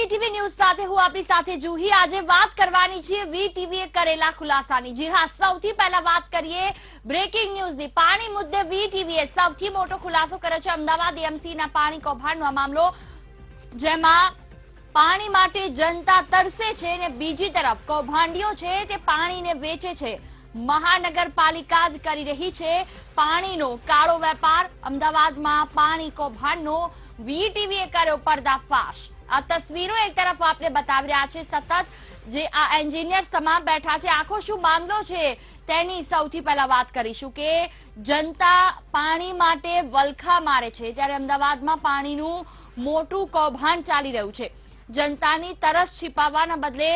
VTV news સાથે હું આપણી સાથે જુહી આજે વાત કરવાની છે વીટીવીએ કરેલા ખુલાસાની જી હા સૌથી પહેલા વાત કરીએ બ્રેકિંગ ન્યૂઝની પાણી મુદ્દે વીટીવીએ સૌથી મોટો ખુલાસો કર્યો છે અમદાવાદ એમસીના પાણી કૌભાંડનો મામલો જેમાં પાણી માટે જનતા તરસે છે અને બીજી તરફ કૌભાંડીઓ છે તે પાણીને વેચે છે મહાનગરપાલિકા જ કરી રહી છે પાણીનો કાળો વેપાર અમદાવાદમાં પાણી કૌભાંડનો વીટીવીએ કર્યો પર્દાફાશ આ તસવીરો એક તરફ આપણે બતાવી રહ્યા છે સતત જે આ એન્જિનિયર્સ તમામ બેઠા છે આખો શું મામલો છે તેની સૌથી પહેલા વાત કરીશું કે જનતા પાણી માટે વલખા મારે છે ત્યારે અમદાવાદમાં પાણીનું મોટું કૌભાંડ ચાલી રહ્યું છે જનતાની તરસ છીપાવવાના બદલે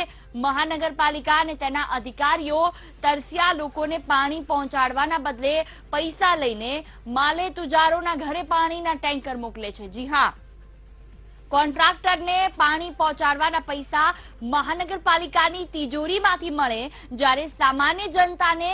મહાનગરપાલિકા અને તેના અધિકારીઓ તરસ્યા લોકોને પાણી પહોંચાડવાના બદલે પૈસા લઈને માલે તુજારોના ઘરે પાણીના ટેન્કર મોકલે છે જી હા કોન્ટ્રાક્ટરને પાણી પહોંચાડવાના પૈસા મહાનગરપાલિકાની તિજોરીમાંથી મળે જ્યારે સામાન્ય જનતાને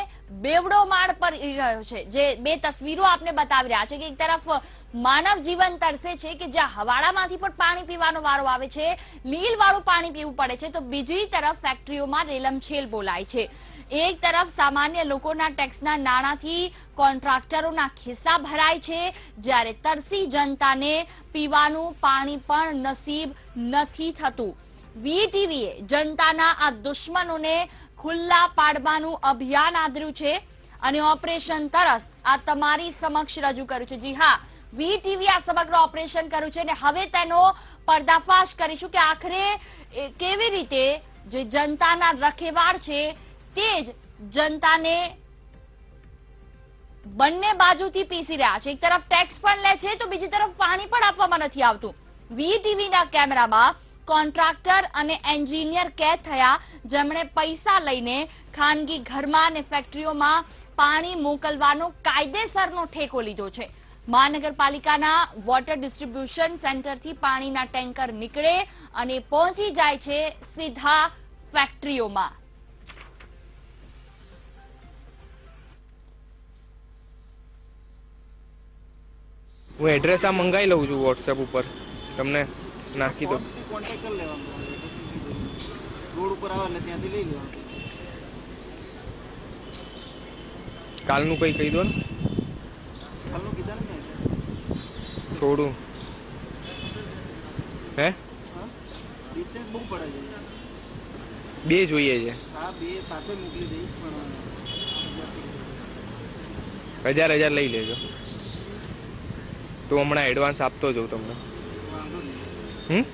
બેવડો માળ પર રહ્યો છે જે બે તસવીરો આપને બતાવી રહ્યા છે કે એક તરફ માનવ જીવન તરસે છે કે જ્યાં હવાડામાંથી પણ પાણી પીવાનો વારો આવે છે લીલ પાણી પીવું પડે છે તો બીજી તરફ ફેક્ટરીઓમાં રેલમછેલ બોલાય છે એક તરફ સામાન્ય લોકોના ટેક્સના નાણાંથી કોન્ટ્રાક્ટરોના ખિસ્સા ભરાય છે જ્યારે તરસી જનતાને પીવાનું પાણી પણ નસીબ નથી થતું વીટીવીએ જનતાના આ દુશ્મનોને ખુલ્લા પાડવાનું અભિયાન આદર્યું છે અને ઓપરેશન તરસ આ તમારી સમક્ષ રજૂ કર્યું છે જી હા વીટીવી આ સમગ્ર ઓપરેશન કર્યું છે અને હવે તેનો પર્દાફાશ કરીશું કે આખરે કેવી રીતે જે જનતાના રખેવાળ છે તે જ જનતાને બંને બાજુથી પીસી રહ્યા છે એક તરફ ટેક્સ પણ લે છે તો બીજી તરફ પાણી પણ આપવામાં નથી આવતું વીટીવીના કેમેરામાં કોન્ટ્રાક્ટર અને એન્જિનિયર કેદ થયા જેમણે પૈસા લઈને ખાનગી ઘરમાં અને ફેક્ટરીઓમાં પાણી મોકલવાનો કાયદેસરનો ઠેકો લીધો છે મહાનગરપાલિકાના વોટર ડિસ્ટ્રીબ્યુશન સેન્ટરથી પાણીના ટેન્કર નીકળે અને પહોંચી જાય છે સીધા ફેક્ટરીઓમાં હું એડ્રેસ આ મંગાવી લઉં છું વોટ્સએપ ઉપર તમને નાખી દો ઉપર આવે કાલનું કઈ કહી દો ને થોડું હે બે જોઈએ છે હજાર હજાર લઈ લેજો તો હમણાં એડવાન્સ આપતો જઉં તમને હમ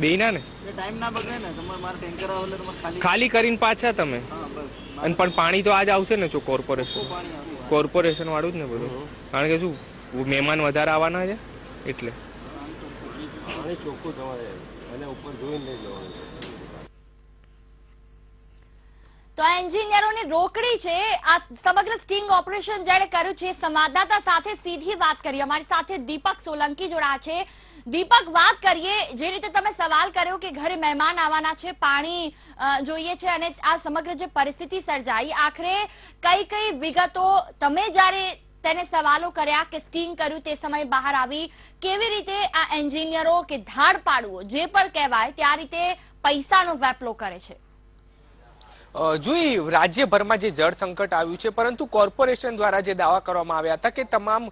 બે ના ને ટાઈમ ખાલી કરીને પાછા તમે અને પણ પાણી તો આજ આવશે ને જો કોર્પોરેશન કોર્પોરેશન વાળું જ ને બધું કારણ કે શું મહેમાન વધારે આવવાના છે એટલે ચોખ્ખું તમારે અને ઉપર જોઈને લઈ જવાનું તો આ એન્જિનિયરોની રોકડી છે આ સમગ્ર સ્ટિંગ ઓપરેશન જેણે કર્યું છે સંવાદદાતા સાથે સીધી વાત કરી અમારી સાથે દીપક સોલંકી જોડા છે દીપક વાત કરીએ જે રીતે તમે સવાલ કર્યો કે ઘરે મહેમાન આવવાના છે પાણી જોઈએ છે અને આ સમગ્ર જે પરિસ્થિતિ સર્જાઈ આખરે કઈ કઈ વિગતો તમે જ્યારે તેને સવાલો કર્યા કે સ્ટિંગ કર્યું તે સમય બહાર આવી કેવી રીતે આ એન્જિનિયરો કે ધાડ પાડવો જે પણ કહેવાય તે રીતે પૈસાનો વેપલો કરે છે જોઈ રાજ્યભરમાં જે જળ સંકટ આવ્યું છે પરંતુ કોર્પોરેશન દ્વારા જે દાવા કરવામાં આવ્યા હતા કે તમામ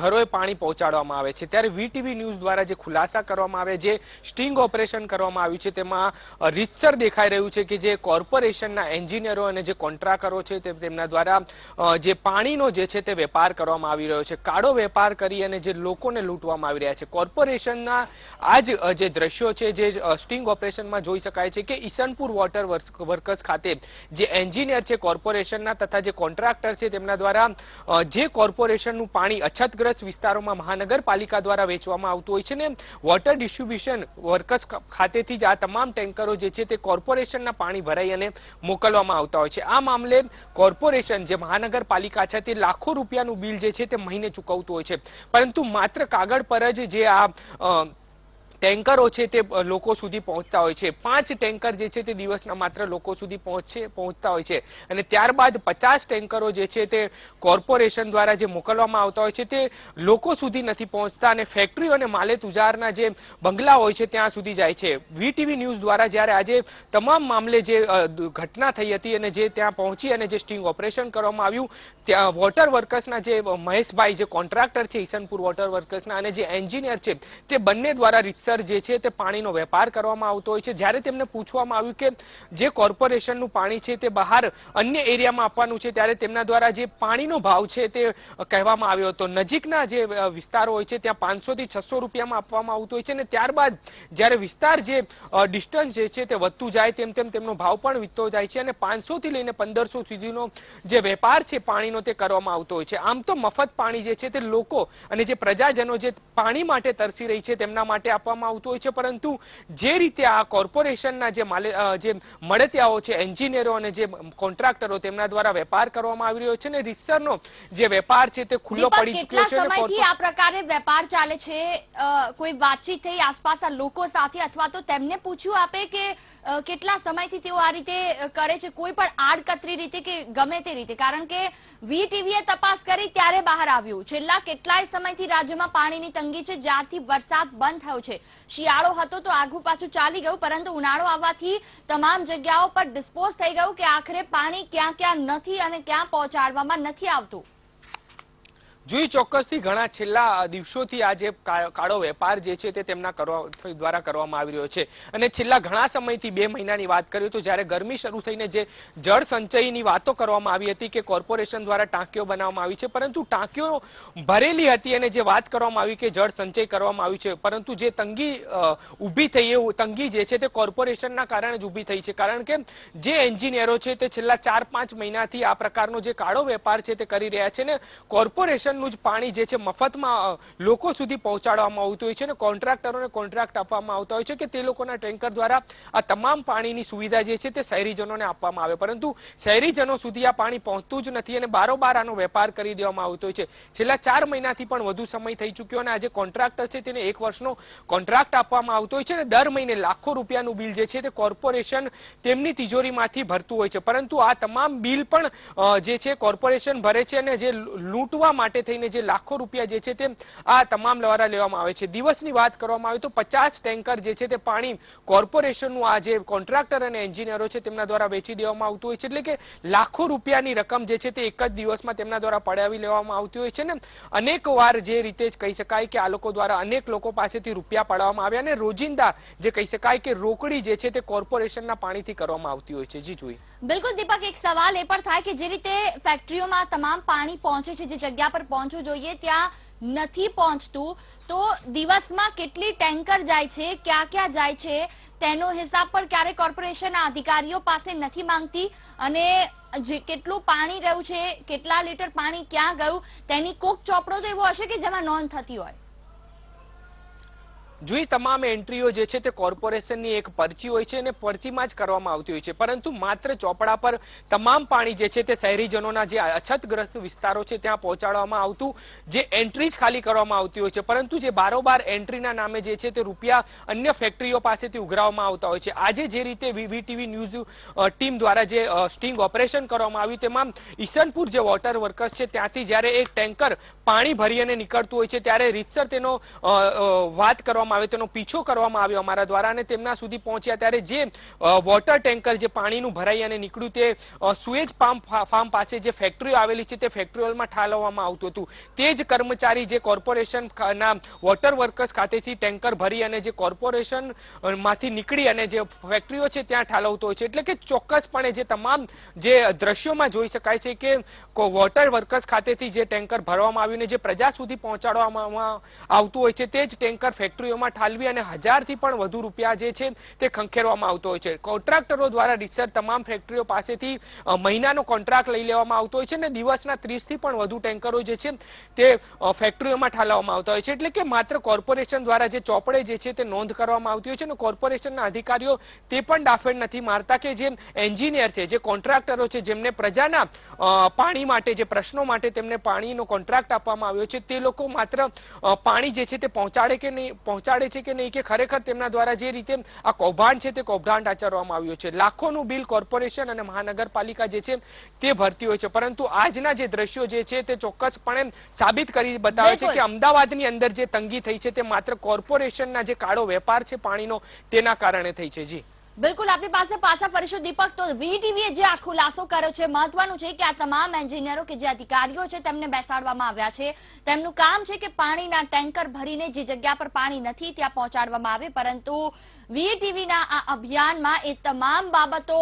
ઘરોએ પાણી પહોંચાડવામાં આવે છે ત્યારે વીટીવી ન્યૂઝ દ્વારા જે ખુલાસા કરવામાં આવે જે સ્ટિંગ ઓપરેશન કરવામાં આવ્યું છે તેમાં રીતસર દેખાઈ રહ્યું છે કે જે કોર્પોરેશનના એન્જિનિયરો અને જે કોન્ટ્રાકરો છે તેમના દ્વારા જે પાણીનો જે છે તે વેપાર કરવામાં આવી રહ્યો છે કાળો વેપાર કરી અને જે લોકોને લૂંટવામાં આવી રહ્યા છે કોર્પોરેશનના આ જે દ્રશ્યો છે જે સ્ટિંગ ઓપરેશનમાં જોઈ શકાય છે કે ઈસનપુર વોટર વર્કર્સ ખાતે જે એન્જિનિયર છે કોર્પોરેશનના તથા જે કોન્ટ્રાક્ટર છે તેમના દ્વારા જે કોર્પોરેશનનું પાણી અછતગ્રસ્ત વિસ્તારોમાં મહાનગરપાલિકા દ્વારા વેચવામાં આવતું હોય છે ને વોટર ડિસ્ટ્રીબ્યુશન વર્કર્સ ખાતેથી જ આ તમામ ટેન્કરો જે છે તે કોર્પોરેશનના પાણી ભરાઈ અને મોકલવામાં આવતા હોય છે આ મામલે કોર્પોરેશન જે મહાનગરપાલિકા છે તે લાખો રૂપિયાનું બિલ જે છે તે મહિને ચૂકવતું હોય છે પરંતુ માત્ર કાગળ પર જ જે આ ટેન્કરો છે તે લોકો સુધી પહોંચતા હોય છે પાંચ ટેન્કર જે છે તે દિવસના માત્ર લોકો સુધી પહોંચે પહોંચતા હોય છે અને ત્યારબાદ પચાસ ટેન્કરો જે છે તે કોર્પોરેશન દ્વારા જે મોકલવામાં આવતા હોય છે તે લોકો સુધી નથી પહોંચતા અને ફેક્ટરીઓ અને માલે તુજારના જે બંગલા હોય છે ત્યાં સુધી જાય છે વીટીવી ન્યૂઝ દ્વારા જ્યારે આજે તમામ મામલે જે ઘટના થઈ હતી અને જે ત્યાં પહોંચી અને જે સ્ટિંગ ઓપરેશન કરવામાં આવ્યું ત્યાં વોટર વર્કર્સના જે મહેશભાઈ જે કોન્ટ્રાક્ટર છે ઈસનપુર વોટર વર્કર્સના અને જે એન્જિનિયર છે તે બંને દ્વારા રિપ્સ ટેક્સર જે છે તે પાણીનો વેપાર કરવામાં આવતો હોય છે જ્યારે તેમને પૂછવામાં આવ્યું કે જે કોર્પોરેશનનું પાણી છે તે બહાર અન્ય એરિયામાં આપવાનું છે ત્યારે તેમના દ્વારા જે પાણીનો ભાવ છે તે કહેવામાં આવ્યો હતો નજીકના જે વિસ્તારો હોય છે ત્યાં પાંચસોથી છસો રૂપિયામાં આપવામાં આવતું હોય છે અને ત્યારબાદ જ્યારે વિસ્તાર જે ડિસ્ટન્સ જે છે તે વધતું જાય તેમ તેમ તેમનો ભાવ પણ વીતતો જાય છે અને પાંચસોથી લઈને પંદરસો સુધીનો જે વેપાર છે પાણીનો તે કરવામાં આવતો હોય છે આમ તો મફત પાણી જે છે તે લોકો અને જે પ્રજાજનો જે પાણી માટે તરસી રહી છે તેમના માટે આપવામાં કરવામાં આવતું હોય છે પરંતુ જે રીતે આ કોર્પોરેશનના જે માલે જે મળતિયાઓ છે એન્જિનિયરો અને જે કોન્ટ્રાક્ટરો તેમના દ્વારા વેપાર કરવામાં આવી રહ્યો છે ને રીસરનો જે વેપાર છે તે ખુલ્લો પડી ચૂક્યો છે આ પ્રકારે વેપાર ચાલે છે કોઈ વાતચીત થઈ આસપાસના લોકો સાથે અથવા તો તેમને પૂછ્યું આપે કે કેટલા સમયથી તેઓ આ રીતે કરે છે કોઈ પણ આડકતરી રીતે કે ગમે તે રીતે કારણ કે વીટીવીએ તપાસ કરી ત્યારે બહાર આવ્યું છેલ્લા કેટલાય સમયથી રાજ્યમાં પાણીની તંગી છે જ્યારથી વરસાદ બંધ થયો છે શિયાળો હતો તો આગુ પાછું ચાલી ગયું પરંતુ ઉનાળો આવવાથી તમામ જગ્યાઓ પર ડિસ્પોઝ થઈ ગયું કે આખરે પાણી ક્યાં ક્યાં નથી અને ક્યાં પહોંચાડવામાં નથી આવતું જોઈ ચોક્કસથી ઘણા છેલ્લા દિવસોથી આ જે કાળો વેપાર જે છે તે તેમના કરવા દ્વારા કરવામાં આવી રહ્યો છે અને છેલ્લા ઘણા સમયથી બે મહિનાની વાત કરીએ તો જ્યારે ગરમી શરૂ થઈને જે જળ સંચયની વાતો કરવામાં આવી હતી કે કોર્પોરેશન દ્વારા ટાંકીઓ બનાવવામાં આવી છે પરંતુ ટાંકીઓ ભરેલી હતી અને જે વાત કરવામાં આવી કે જળ સંચય કરવામાં આવ્યું છે પરંતુ જે તંગી ઊભી થઈ એ તંગી જે છે તે કોર્પોરેશનના કારણે જ ઊભી થઈ છે કારણ કે જે એન્જિનિયરો છે તે છેલ્લા ચાર પાંચ મહિનાથી આ પ્રકારનો જે કાળો વેપાર છે તે કરી રહ્યા છે ને કોર્પોરેશન કેનાલનું જ પાણી જે છે મફતમાં લોકો સુધી પહોંચાડવામાં આવતું હોય છે અને કોન્ટ્રાક્ટરોને કોન્ટ્રાક્ટ આપવામાં આવતા હોય છે કે તે લોકોના ટેન્કર દ્વારા આ તમામ પાણીની સુવિધા જે છે તે શહેરીજનોને આપવામાં આવે પરંતુ શહેરીજનો સુધી આ પાણી પહોંચતું જ નથી અને બારોબાર આનો વેપાર કરી દેવામાં આવતો હોય છે છેલ્લા ચાર મહિનાથી પણ વધુ સમય થઈ ચૂક્યો અને આજે કોન્ટ્રાક્ટર છે તેને એક વર્ષનો કોન્ટ્રાક્ટ આપવામાં આવતો હોય છે અને દર મહિને લાખો રૂપિયાનું બિલ જે છે તે કોર્પોરેશન તેમની તિજોરીમાંથી ભરતું હોય છે પરંતુ આ તમામ બિલ પણ જે છે કોર્પોરેશન ભરે છે અને જે લૂંટવા માટે થઈને જે લાખો રૂપિયા જે છે તે આ તમામ દ્વારા લેવામાં આવે છે દિવસની વાત કરવામાં આવે તો પચાસ ટેન્કર જે છે તે પાણી કોર્પોરેશનનું આ જે કોન્ટ્રાક્ટર અને એન્જિનિયરો છે તેમના દ્વારા વેચી દેવામાં આવતું હોય છે એટલે કે લાખો રૂપિયાની રકમ જે છે તે એક જ દિવસમાં તેમના દ્વારા પડાવી લેવામાં આવતી હોય છે ને અનેક જે રીતે જ કહી શકાય કે આ લોકો દ્વારા અનેક લોકો પાસેથી રૂપિયા પાડવામાં આવ્યા અને રોજિંદા જે કહી શકાય કે રોકડી જે છે તે કોર્પોરેશનના પાણીથી કરવામાં આવતી હોય છે જી જોઈ બિલકુલ દીપક એક સવાલ એ પણ થાય કે જે રીતે ફેક્ટરીઓમાં તમામ પાણી પહોંચે છે જે જગ્યા પર પહોંચવું જોઈએ ત્યાં નથી પહોંચતું તો દિવસમાં કેટલી ટેન્કર જાય છે ક્યાં ક્યાં જાય છે તેનો હિસાબ પણ ક્યારે કોર્પોરેશનના અધિકારીઓ પાસે નથી માંગતી અને જે કેટલું પાણી રહ્યું છે કેટલા લીટર પાણી ક્યાં ગયું તેની કોક ચોપડો તો એવો હશે કે જેમાં નોંધ થતી હોય જોઈ તમામ એન્ટ્રીઓ જે છે તે કોર્પોરેશનની એક પરચી હોય છે અને પરચીમાં જ કરવામાં આવતી હોય છે પરંતુ માત્ર ચોપડા પર તમામ પાણી જે છે તે શહેરીજનોના જે અછતગ્રસ્ત વિસ્તારો છે ત્યાં પહોંચાડવામાં આવતું જે એન્ટ્રી જ ખાલી કરવામાં આવતી હોય છે પરંતુ જે બારોબાર એન્ટ્રીના નામે જે છે તે રૂપિયા અન્ય ફેક્ટરીઓ પાસેથી ઉઘરાવવામાં આવતા હોય છે આજે જે રીતે વીવીટીવી ન્યૂઝ ટીમ દ્વારા જે સ્ટિંગ ઓપરેશન કરવામાં આવ્યું તેમાં ઈશનપુર જે વોટર વર્કર્સ છે ત્યાંથી જ્યારે એક ટેન્કર પાણી ભરી અને નીકળતું હોય છે ત્યારે રીતસર તેનો વાત કરવામાં કરવામાં આવ્યો તેનો પીછો કરવામાં આવ્યો અમારા દ્વારા અને તેમના સુધી પહોંચ્યા ત્યારે જે વોટર ટેન્કર જે પાણીનું ભરાઈ અને નીકળ્યું તે સુએજ પામ ફાર્મ પાસે જે ફેક્ટરીઓ આવેલી છે તે ફેક્ટરીઓમાં ઠાલવવામાં આવતું હતું તે જ કર્મચારી જે કોર્પોરેશન ના વોટર વર્કર્સ ખાતેથી ટેન્કર ભરી અને જે કોર્પોરેશન માંથી નીકળી અને જે ફેક્ટરીઓ છે ત્યાં ઠાલવતો હોય છે એટલે કે ચોક્કસપણે જે તમામ જે દ્રશ્યોમાં જોઈ શકાય છે કે વોટર વર્કર્સ ખાતેથી જે ટેન્કર ભરવામાં આવ્યું ને જે પ્રજા સુધી પહોંચાડવામાં આવતું હોય છે તે જ ટેન્કર ફેક્ટરીઓ ગાડીઓમાં ઠાલવી અને હજારથી પણ વધુ રૂપિયા જે છે તે ખંખેરવામાં આવતો હોય છે કોન્ટ્રાક્ટરો દ્વારા રીતસર તમામ ફેક્ટરીઓ પાસેથી મહિનાનો કોન્ટ્રાક્ટ લઈ લેવામાં આવતો હોય છે અને દિવસના ત્રીસથી પણ વધુ ટેન્કરો જે છે તે ફેક્ટરીઓમાં ઠાલવવામાં આવતા હોય છે એટલે કે માત્ર કોર્પોરેશન દ્વારા જે ચોપડે જે છે તે નોંધ કરવામાં આવતી હોય છે અને કોર્પોરેશનના અધિકારીઓ તે પણ ડાફેડ નથી મારતા કે જે એન્જિનિયર છે જે કોન્ટ્રાક્ટરો છે જેમને પ્રજાના પાણી માટે જે પ્રશ્નો માટે તેમને પાણીનો કોન્ટ્રાક્ટ આપવામાં આવ્યો છે તે લોકો માત્ર પાણી જે છે તે પહોંચાડે કે નહીં પહોંચાડે ચાડે છે કે નહીં કે ખરેખર તેમના દ્વારા જે રીતે આ કૌભાંડ છે તે કૌભાંડ આચરવામાં આવ્યું છે લાખોનું બિલ કોર્પોરેશન અને મહાનગરપાલિકા જે છે તે ભરતી હોય છે પરંતુ આજના જે દ્રશ્યો જે છે તે ચોક્કસપણે સાબિત કરી બતાવે છે કે અમદાવાદની અંદર જે તંગી થઈ છે તે માત્ર કોર્પોરેશનના જે કાળો વેપાર છે પાણીનો તેના કારણે થઈ છે જી બિલકુલ આપણી પાસે પાછા પરિશો દીપક તો વીટીવીએ જે આ ખુલાસો કર્યો છે મહત્વનું છે કે આ તમામ એન્જિનિયરો કે જે અધિકારીઓ છે તેમને બેસાડવામાં આવ્યા છે તેમનું કામ છે કે પાણીના ટેન્કર ભરીને જે જગ્યા પર પાણી નથી ત્યાં પહોંચાડવામાં આવે પરંતુ વીટીવીના આ અભિયાનમાં એ તમામ બાબતો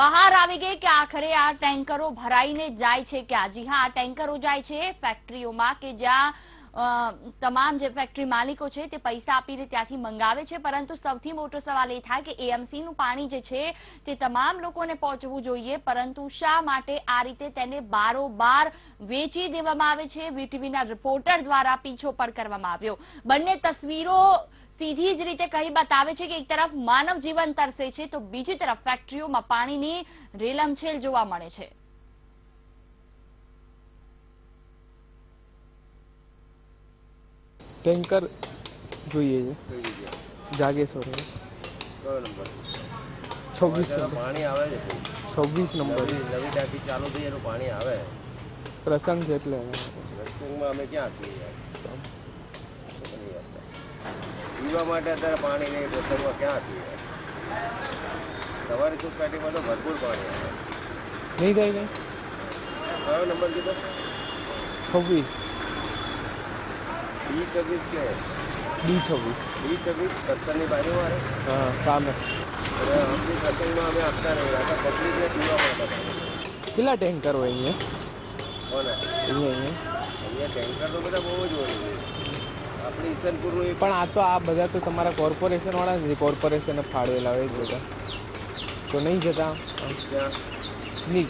બહાર આવી ગઈ કે આખરે આ ટેન્કરો ભરાઈને જાય છે ક્યાં જી હા આ ટેન્કરો જાય છે ફેક્ટરીઓમાં કે જ્યાં તમામ જે ફેક્ટરી માલિકો છે તે પૈસા આપીને ત્યાંથી મંગાવે છે પરંતુ સૌથી મોટો સવાલ એ થાય કે એએમસીનું પાણી જે છે તે તમામ લોકોને પહોંચવું જોઈએ પરંતુ શા માટે આ રીતે તેને બારોબાર વેચી દેવામાં આવે છે વીટીવીના રિપોર્ટર દ્વારા પીછો પણ કરવામાં આવ્યો બંને તસવીરો સીધી જ રીતે કહી બતાવે છે કે એક તરફ માનવ જીવન તરસે છે તો બીજી તરફ ફેક્ટરીઓમાં પાણીની રેલમછેલ જોવા મળે છે ટેન્કર જોઈએ છે જાગેશ્વર છવ્વીસ પાણી આવે છવ્વીસ નંબર નવી ટાંકી ચાલુ થઈ એનું પાણી આવે પ્રસંગ છે એટલે પ્રસંગમાં અમે ક્યાં આપીએ પીવા માટે અત્યારે પાણી નહીં પ્રસંગમાં ક્યાં આપીએ સવારે ચૂપ કાઢીમાં તો ભરપૂર પાણી આવે નહીં થાય કઈ કયો નંબર કીધો છવ્વીસ બી છવ્વીસ क्या है डी छब्बीस बी छब्बीस पत्थर नहीं पाए हमारे हाँ सामने अरे हम भी फसल કેટલા ટેન્કર હોય અહીંયા કોને અહીંયા અહીંયા અહીંયા ટેન્કર તો બધા બહુ જ હોય આપણે ઈસનપુરનું એ પણ આ તો આ બધા તો તમારા કોર્પોરેશન વાળા જ કોર્પોરેશને ફાળવેલા હોય જ બધા તો નહીં જતા નહીં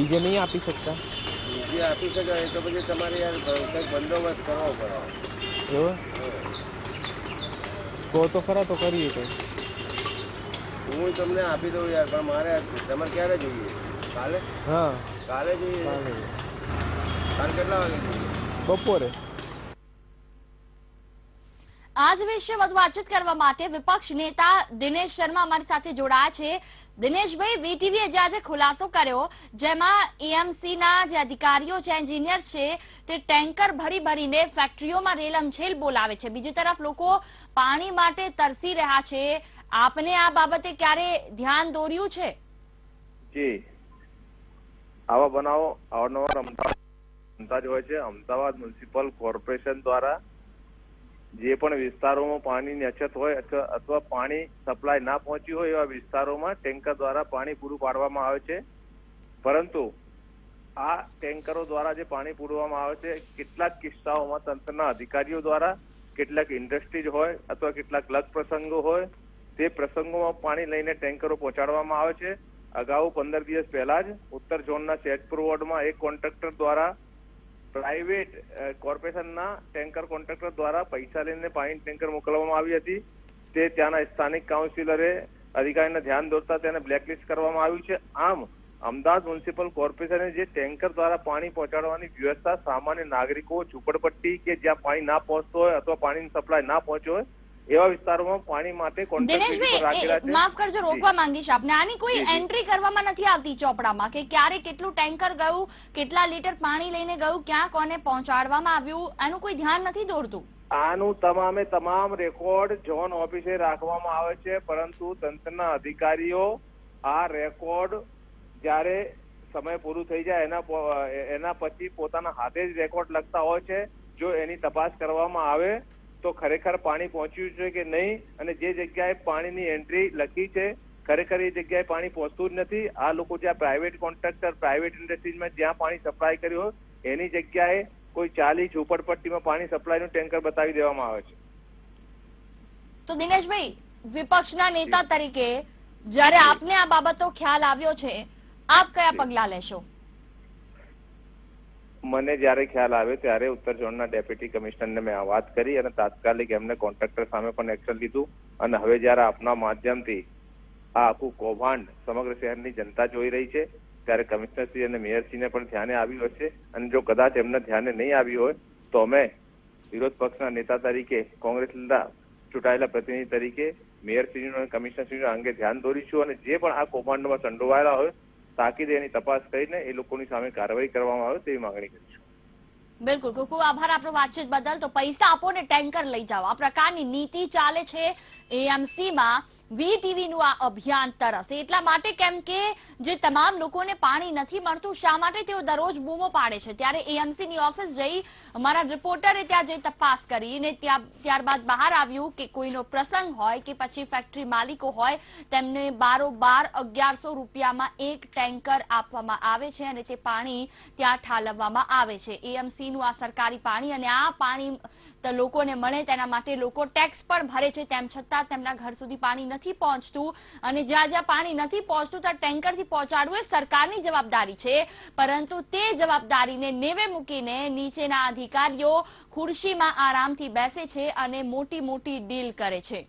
બીજે નહીં આપી શકતા બીજે આપી શકાય તો પછી તમારે યાર કંઈક બંદોબસ્ત કરવો પડે એવું તો તો ખરા તો કરીએ તો હું તમને આપી દઉં યાર પણ મારે તમારે ક્યારે જોઈએ કાલે હા કાલે જોઈએ કાલે કેટલા વાગે જોઈએ બપોરે આજ વિશે વધુ વાતચીત કરવા માટે વિપક્ષ નેતા દિનેશ શર્મા અમારી સાથે જોડાયા છે દિનેશભાઈ વીટીવીએ જે આજે ખુલાસો કર્યો જેમાં એએમસીના જે અધિકારીઓ છે એન્જિનિયર છે તે ટેન્કર ભરી ભરીને ફેક્ટરીઓમાં રેલમછેલ બોલાવે છે બીજી તરફ લોકો પાણી માટે તરસી રહ્યા છે આપને આ બાબતે ક્યારે ધ્યાન દોર્યું છે જી આવા બનાવો અવારનવાર અમદાવાદ જ હોય છે અમદાવાદ મ્યુનિસિપલ કોર્પોરેશન દ્વારા જે પણ વિસ્તારોમાં પાણીની અછત હોય અથવા પાણી સપ્લાય ના પહોંચ્યું હોય એવા વિસ્તારોમાં ટેન્કર દ્વારા પાણી પૂરું પાડવામાં આવે છે પરંતુ આ ટેન્કરો દ્વારા જે પાણી પૂરવામાં આવે છે કેટલાક કિસ્સાઓમાં તંત્રના અધિકારીઓ દ્વારા કેટલાક ઇન્ડસ્ટ્રીઝ હોય અથવા કેટલાક લગ પ્રસંગો હોય તે પ્રસંગોમાં પાણી લઈને ટેન્કરો પહોંચાડવામાં આવે છે અગાઉ પંદર દિવસ પહેલા જ ઉત્તર ઝોનના શેખપુર વોર્ડમાં એક કોન્ટ્રાક્ટર દ્વારા પ્રાઇવેટ કોર્પોરેશનના ટેન્કર કોન્ટ્રાક્ટર દ્વારા પૈસા લઈને પાણી ટેન્કર મોકલવામાં આવી હતી તે ત્યાંના સ્થાનિક કાઉન્સિલરે અધિકારીને ધ્યાન દોરતા તેને બ્લેકલિસ્ટ કરવામાં આવ્યું છે આમ અમદાવાદ મ્યુનિસિપલ કોર્પોરેશને જે ટેન્કર દ્વારા પાણી પહોંચાડવાની વ્યવસ્થા સામાન્ય નાગરિકો ઝૂંપડપટ્ટી કે જ્યાં પાણી ના પહોંચતો હોય અથવા પાણીની સપ્લાય ના પહોંચ્યો હોય એવા વિસ્તારોમાં પાણી માટે માફ કરજો રોકવા માંગીશ આપને આની કોઈ એન્ટ્રી કરવામાં નથી આવતી ચોપડામાં કે ક્યારે કેટલું ટેન્કર ગયું કેટલા લીટર પાણી લઈને ગયું ક્યાં કોને પહોંચાડવામાં આવ્યું આનું કોઈ ધ્યાન નથી દોરતું આનું તમામે તમામ રેકોર્ડ જોન ઓફિસે રાખવામાં આવે છે પરંતુ તંત્રના અધિકારીઓ આ રેકોર્ડ જ્યારે સમય પૂરું થઈ જાય એના એના પછી પોતાના હાથે જ રેકોર્ડ લખતા હોય છે જો એની તપાસ કરવામાં આવે તો ખરેખર પાણી પહોંચ્યું છે કે નહીં અને જે જગ્યાએ પાણીની એન્ટ્રી લખી છે ખરેખર એ જગ્યાએ પાણી પહોંચતું જ નથી આ લોકો જ્યાં પ્રાઇવેટ કોન્ટ્રાક્ટર પ્રાઇવેટ ઇન્ડસ્ટ્રીઝમાં જ્યાં પાણી સપ્લાય કર્યો એની જગ્યાએ કોઈ ચાલી ઝૂંપડપટ્ટીમાં પાણી સપ્લાયનું ટેન્કર બતાવી દેવામાં આવે છે તો દિનેશભાઈ વિપક્ષના નેતા તરીકે જયારે આપને આ બાબતો ખ્યાલ આવ્યો છે આપ કયા પગલા લેશો મને જ્યારે ખ્યાલ આવ્યો ત્યારે ઉત્તર ઝોનના ડેપ્યુટી કમિશનરને મેં આ વાત કરી અને તાત્કાલિક એમને કોન્ટ્રાક્ટર સામે પણ એક્શન લીધું અને હવે જ્યારે આપના માધ્યમથી આ આખું કૌભાંડ સમગ્ર શહેરની જનતા જોઈ રહી છે ત્યારે કમિશનરશ્રી અને મેયરશ્રીને પણ ધ્યાને આવ્યું હશે અને જો કદાચ એમને ધ્યાને નહીં આવ્યું હોય તો અમે વિરોધ પક્ષના નેતા તરીકે કોંગ્રેસના ચૂંટાયેલા પ્રતિનિધિ તરીકે મેયરશ્રીનું અને કમિશનરશ્રીનું અંગે ધ્યાન દોરીશું અને જે પણ આ કૌભાંડમાં સંડોવાયેલા હોય તાકીદે એની તપાસ કરીને એ લોકોની સામે કાર્યવાહી કરવામાં આવે તેવી માંગણી છે બિલકુલ ખૂબ ખૂબ આભાર આપણો વાતચીત બદલ તો પૈસા આપો ને ટેન્કર લઈ જાઓ આ પ્રકારની નીતિ ચાલે છે એએમસીમાં વીટીવીનું આ અભિયાન તરસ એટલા માટે કેમ કે જે તમામ લોકોને પાણી નથી મળતું શા માટે તેઓ દરરોજ બૂમો પાડે છે ત્યારે ની ઓફિસ જઈ અમારા રિપોર્ટરે ત્યાં જઈ તપાસ કરીને ત્યારબાદ બહાર આવ્યું કે કોઈનો પ્રસંગ હોય કે પછી ફેક્ટરી માલિકો હોય તેમને બારોબાર અગિયારસો રૂપિયામાં એક ટેન્કર આપવામાં આવે છે અને તે પાણી ત્યાં ઠાલવવામાં આવે છે એએમસીનું આ સરકારી પાણી અને આ પાણી લોકોને મળે તેના માટે લોકો ટેક્સ પણ ભરે છે તેમ છતાં તેમના ઘર સુધી પાણી નથી પહોંચતું અને જ્યાં જ્યાં પાણી નથી પહોંચતું ત્યાં ટેન્કરથી પહોંચાડવું એ સરકારની જવાબદારી છે પરંતુ તે જવાબદારીને નેવે મૂકીને નીચેના અધિકારીઓ ખુરશીમાં આરામથી બેસે છે અને મોટી મોટી ડીલ કરે છે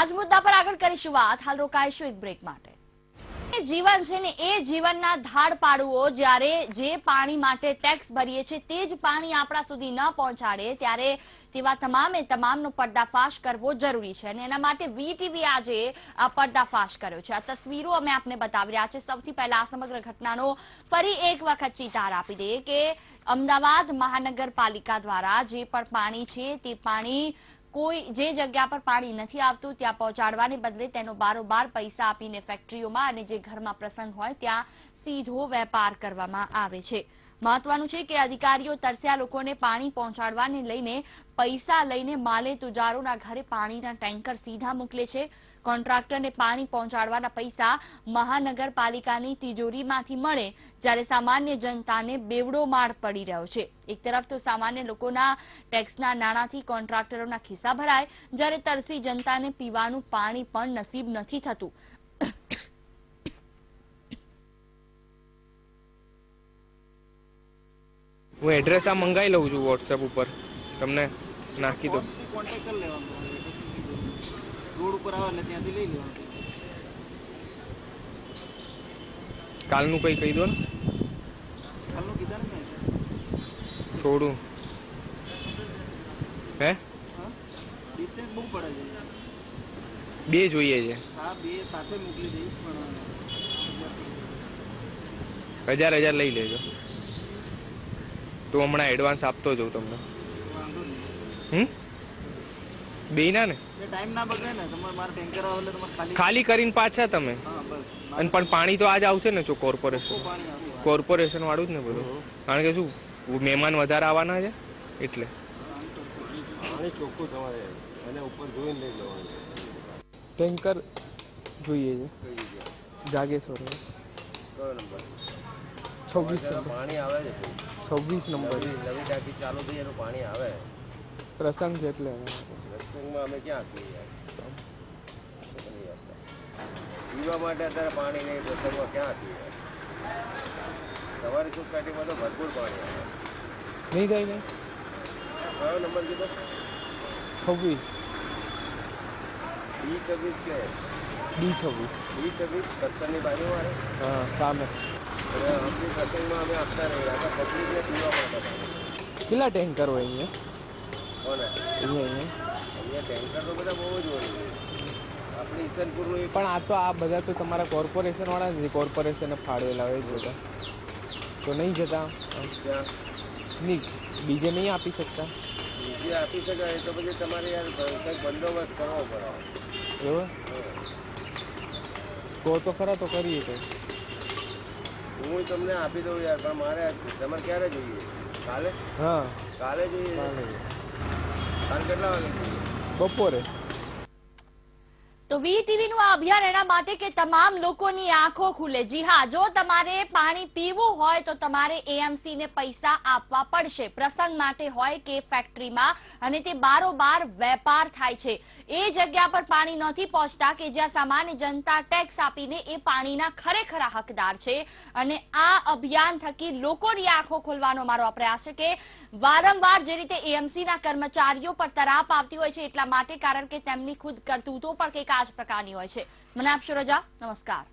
આજ મુદ્દા પર આગળ કરીશું વાત હાલ રોકાઈશું એક બ્રેક માટે જે જીવન છે ને એ જીવનના ધાડ પાડવો જ્યારે જે પાણી માટે ટેક્સ ભરીએ છીએ તે જ પાણી આપણા સુધી ન પહોંચાડે ત્યારે તેવા તમામે તમામનો પર્દાફાશ કરવો જરૂરી છે અને એના માટે વીટીવી આજે પર્દાફાશ કર્યો છે આ તસવીરો અમે આપને બતાવી રહ્યા છે સૌથી પહેલા આ સમગ્ર ઘટનાનો ફરી એક વખત ચિતાર આપી દઈએ કે અમદાવાદ મહાનગરપાલિકા દ્વારા જે પણ પાણી છે તે પાણી કોઈ જે જગ્યા પર પાણી નથી આવતું ત્યાં પહોંચાડવાને બદલે તેનો બારોબાર પૈસા આપીને ફેક્ટરીઓમાં અને જે ઘરમાં પ્રસંગ હોય ત્યાં સીધો વેપાર કરવામાં આવે છે મહત્વનું છે કે અધિકારીઓ તરસ્યા લોકોને પાણી પહોંચાડવાને લઈને પૈસા લઈને માલે તુજારોના ઘરે પાણીના ટેન્કર સીધા મોકલે છે કોન્ટ્રાક્ટર ને પાણી પહોંચાડવાના પૈસા મહાનગરપાલિકાની તિજોરીમાંથી મળે જ્યારે સામાન્ય જનતાને બેવડો માર પડી રહ્યો છે એક તરફ તો સામાન્ય લોકોના ટેક્સના નાણાંથી કોન્ટ્રાક્ટરોના ખિસ્સા ભરાય જ્યારે તરસી જનતાને પીવાનું પાણી પણ નસીબ નથી થતું હું એડ્રેસ આ મંગાવી લઉં છું વોટ્સએપ ઉપર તમને નાખી દઉં રોડ ઉપર આવે એટલે ત્યાંથી લઈ લેવાનું કાલનું કઈ કહી દો ને કાલનું કીધા ને થોડું હે ડિસ્ટન્સ બહુ પડે છે બે જોઈએ છે હા બે સાથે મોકલી દઈશ પણ હજાર હજાર લઈ લેજો તો હમણાં એડવાન્સ આપતો જઉં તમને વાંધો નહીં હમ બેના ને ખાલી કરીને પાછા તમે અને પણ પાણી તો આજ આવશે ને જો કોર્પોરેશન કોર્પોરેશન વાળું જ ને બધું કારણ કે શું મહેમાન વધારે આવવાના છે એટલે પાણી ટેન્કર જોઈએ છે જાગેશ્વર છવ્વીસ પાણી આવે છે છવ્વીસ નંબર નવી ટાંકી ચાલુ થઈ એનું પાણી આવે પ્રસંગ છે એટલે પ્રસંગમાં અમે ક્યાં આપીએ પીવા માટે અત્યારે પાણી નહીં પ્રસંગમાં ક્યાં આપીએ તમારી ચોકસાટીમાં તો ભરપૂર પાણી આવે નહીં થાય નહીં કયો નંબર કીધો છવ્વીસ બી છવ્વીસ કે બી છવ્વીસ બી છવ્વીસ સત્તરની બાજુ વાળે હા સામે અમને પ્રસંગમાં અમે આપતા રહ્યા હતા પચીસ પીવા માટે કેટલા ટેન્કર હોય અહીંયા પણ આ તો આ બધા તો તમારા કોર્પોરેશન વાળા જ કોર્પોરેશને ફાળવેલા હોય બધા તો નહીં જતા નહીં બીજે નહીં આપી શકતા બીજે આપી શકાય તો પછી તમારે યાર કંઈક બંદોબસ્ત કરવો પડે એવું તો તો ખરા તો કરીએ કંઈ હું તમને આપી દઉં યાર પણ મારે તમારે ક્યારે જોઈએ કાલે હા કાલે જોઈએ કેટલા વાગે બપોરે તો વીટીવીનું આ અભિયાન એના માટે કે તમામ લોકોની આંખો ખુલે જી હા જો તમારે પાણી પીવું હોય તો તમારે એએમસી ને પૈસા આપવા પડશે પ્રસંગ માટે હોય કે ફેક્ટરીમાં અને તે બારોબાર વેપાર થાય છે એ જગ્યા પર પાણી નથી પહોંચતા કે જ્યાં સામાન્ય જનતા ટેક્સ આપીને એ પાણીના ખરેખર હકદાર છે અને આ અભિયાન થકી લોકોની આંખો ખોલવાનો મારો પ્રયાસ છે કે વારંવાર જે રીતે એએમસીના કર્મચારીઓ પર તરાપ આવતી હોય છે એટલા માટે કારણ કે તેમની ખુદ કરતૂતો પણ કંઈક આ પ્રકારની હોય છે મને આપશો રજા નમસ્કાર